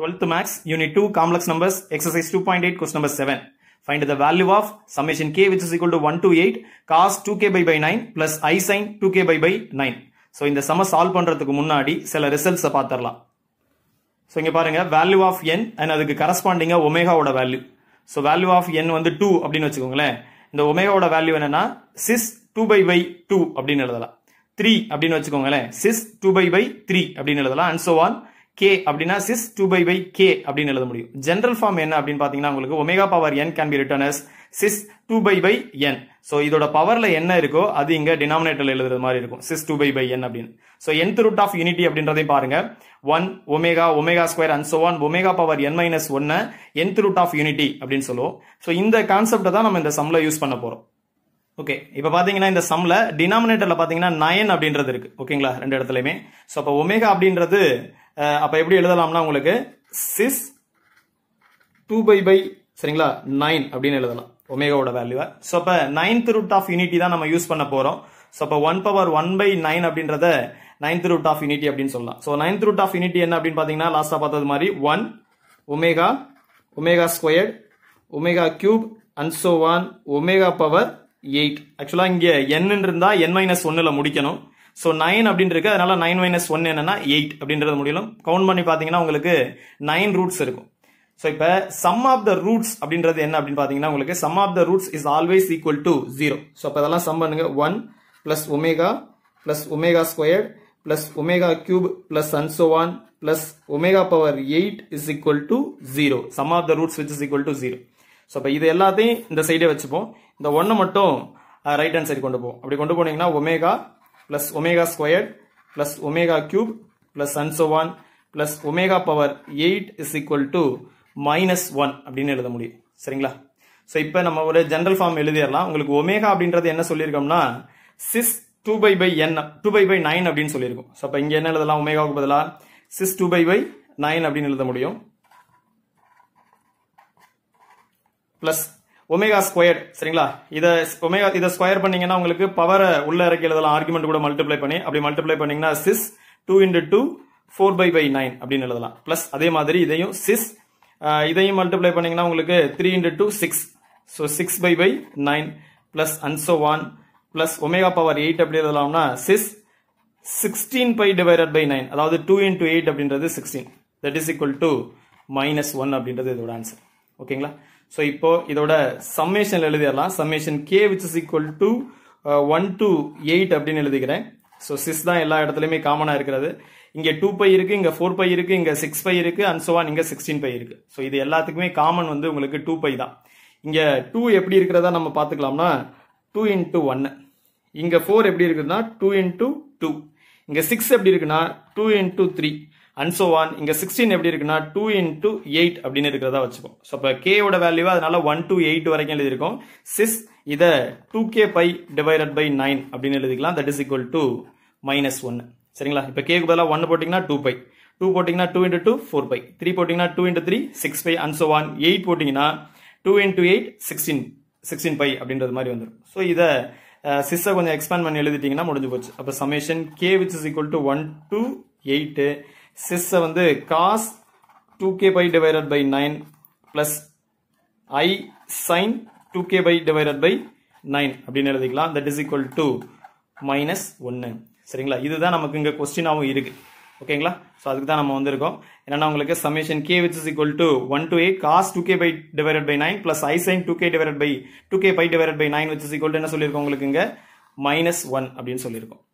12th Max, Unit 2, Complex Numbers, Exercise 2.8, Question Number 7. Find the value of summation k which is equal to 1 to 8 cos 2k by by 9 plus i sin 2k by by 9. So இந்த sum solve பண்ணுறதுக்கு முன்னாடி சில ரிசல்ட்ஸை பார்த்துடலாம் so இங்கே பாருங்கள் value of n and அதுக்கு கரஸ்பாண்டிங்காக ஒமேகாவோட value so value of n வந்து டூ அப்படின்னு வச்சுக்கோங்களேன் இந்த ஒமேகாவோட வேல்யூ என்னன்னா cis two pi by two அப்படின்னு எழுதலாம் த்ரீ அப்படின்னு வச்சுக்கோங்களேன் cis two pi by three அப்படின்னு எழுதலாம் அண்ட் சோ ஆன் கே அப்படின்னா cis two pi by k அப்படின்னு எழுத முடியும் ஜென்ரல் ஃபார்ம் என்ன அப்படின்னு பார்த்தீங்கன்னா உங்களுக்கு omega power n can be written cis two pi by n so இதோட பவரில் என்ன இருக்கோ அது இங்கே டினாமினேட்டரில் எழுதுற மாதிரி இருக்கும் cis two pi by n அப்படின்னு so nth root of unity அப்படின்றதையும் பாருங்க one omega omega square and so on omega power n minus ஒன்னு என்த் ரூட் ஆஃப் யூனிட்டி அப்படின்னு சொல்லுவோம் ஸோ இந்த கான்செப்டை தான் நம்ம இந்த சம்மில் யூஸ் பண்ண போகிறோம் ஓகே இப்போ பார்த்தீங்கன்னா இந்த சம்மில் டினாமினேட்டரில் பார்த்தீங்கன்னா நயன் அப்படின்றது இருக்கு ஓகேங்களா ரெண்டு இடத்துலையுமே ஸோ அப்போ ஒமேகா அப்படின்றது அப்போ எப்படி எழுதலாம்னா உங்களுக்கு சிஸ் டூ பை பை சரிங்களா நைன் அப்படின்னு எழுதலாம் ஒமேகாவோட வேல்யூவை ஸோ அப்போ நைன்த் ரூட் ஆஃப் யூனிட்டி தான் நம்ம யூஸ் பண்ண போகிறோம் ஸோ அப்போ one power one by nine அப்படின்றத நைன்த் ரூட் ஆஃப் யூனிட்டி அப்படின்னு சொல்லலாம் so ninth root of unity என்ன அப்படின்னு பாத்தீங்கன்னா லாஸ்டா பார்த்தது மாதிரி one omega omega square omega cube and so on omega power eight ஆக்சுவலாக இங்கே என்ன இருந்தால் என் மைனஸ் ஒன்னுல முடிக்கணும் ஸோ நைன் அப்படின்னு இருக்கு அதனால நைன் மைனஸ் ஒன் என்னன்னா எயிட் அப்படின்றது முடியலும் கவுண்ட் பண்ணி பார்த்தீங்கன்னா உங்களுக்கு நைன் ரூட்ஸ் இருக்கும் ஸோ இப்போ சம் ஆஃப் த ரூட்ஸ் அப்படின்றது என்ன அப்படின்னு பார்த்தீங்கன்னா உங்களுக்கு sum of the roots is always equal to zero so அப்போ அதெல்லாம் சம் பண்ணுங்க one plus omega plus omega squared plus omega cube plus and so on plus omega power eight is equal to zero sum of the roots which is equal to zero so அப்போ இது எல்லாத்தையும் இந்த சைடே வச்சுப்போம் இந்த ஒன்று மட்டும் ரைட் ஹேண்ட் சைடு கொண்டு போவோம் அப்படி கொண்டு போனீங்கன்னா omega plus omega squared plus omega cube plus and so on plus omega power 8 is equal to minus 1 அப்படின்னு எழுத முடியும் சரிங்களா ஸோ இப்போ நம்ம ஒரு ஜென்ரல் ஃபார்ம் எழுதிடலாம் உங்களுக்கு ஒமேகா அப்படின்றது என்ன சொல்லியிருக்கோம்னா cis two pi by n two pi by nine அப்படின்னு சொல்லியிருக்கோம் ஸோ அப்போ இங்கே என்ன எழுதலாம் ஒமேகாவுக்கு பதிலாக cis two pi by nine அப்படின்னு எழுத முடியும் பிளஸ் ஒமேகா ஸ்கொயர் சரிங்களா இதை ஒமேகா இதை ஸ்கொயர் பண்ணீங்கன்னா உங்களுக்கு பவரை உள்ள இறக்கி எழுதலாம் ஆர்குமெண்ட் கூட மல்டிப்ளை பண்ணி அப்படி மல்டிப்ளை பண்ணீங்கன்னா cis two into two four pi by nine அப்படின்னு எழுதலாம் ப்ளஸ் அதே மாதிரி இதையும் சிஸ் இதையும் மல்டிப்ளை பண்ணீங்கன்னா உங்களுக்கு three into two six so six pi by nine plus and so on plus omega power eight அப்படி எழுதலாம்னா cis sixteen pi divide by nine அதாவது டூ இன்டூ எயிட் அப்படின்றது sixteen that is equal to minus one அப்படின்றது இதோட answer ஓகேங்களா so இப்போ இதோட summation எழுதிடலாம் summation k which is equal to one to eight அப்படின்னு எழுதிக்கிறேன் ஸோ சிஸ் தான் எல்லா இடத்துலையுமே காமனாக இருக்கிறது இங்கே டூ பை இருக்குது இங்கே ஃபோர் பை இருக்குது இங்கே சிக்ஸ் பை இருக்குது அண்ட் சோவான் இங்கே சிக்ஸ்டீன் பை இருக்குது ஸோ இது எல்லாத்துக்குமே காமன் வந்து உங்களுக்கு டூ பை தான் இங்கே டூ எப்படி இருக்கிறதா நம்ம பார்த்துக்கலாம்னா டூ இன்ட்டு ஒன்று இங்கே ஃபோர் எப்படி இருக்குதுன்னா டூ into டூ இங்கே சிக்ஸ் எப்படி இருக்குன்னா two into three and so on இங்கே சிக்ஸ்டீன் எப்படி இருக்குன்னா டூ இன்டூ எயிட் அப்படின்னு இருக்கிறதா வச்சுக்கோம் ஸோ இப்போ கேயோட வேல்யூவா அதனால ஒன் டூ எயிட் வரைக்கும் எழுதியிருக்கோம் சிஸ் இதை two k pi divided by nine அப்படின்னு எழுதிக்கலாம் that is equal to minus ஒன்று சரிங்களா இப்போ கேக்கு பதிலாக ஒன்று போட்டிங்கன்னா டூ பை டூ போட்டிங்கன்னா two into two four pi three போட்டிங்கன்னா two into three six pi and so on eight போட்டிங்கன்னா two into eight sixteen sixteen pi அப்படின்றது மாதிரி வந்துடும் ஸோ இதை சிஸ்ஸை கொஞ்சம் எக்ஸ்பேண்ட் பண்ணி எழுதிட்டிங்கன்னா முடிஞ்சு போச்சு அப்போ summation k which is equal to one two eight சிக்ஸை வந்து cos two k pi divided by nine plus i sine two k pi divided by nine அப்படின்னு எழுதிக்கலாம் that is equal to minus ஒன்று சரிங்களா இதுதான் நமக்கு இங்கே கொஸ்டினாகவும் இருக்குது ஓகேங்களா ஸோ அதுக்கு தான் நம்ம வந்திருக்கோம் என்னென்னா உங்களுக்கு summation k which is equal to one to eight cos two k pi divide by nine plus i sine two k divide by two k pi divide by nine which is equal என்ன சொல்லியிருக்கோம் உங்களுக்கு இங்கே minus one அப்படின்னு சொல்லியிருக்கோம்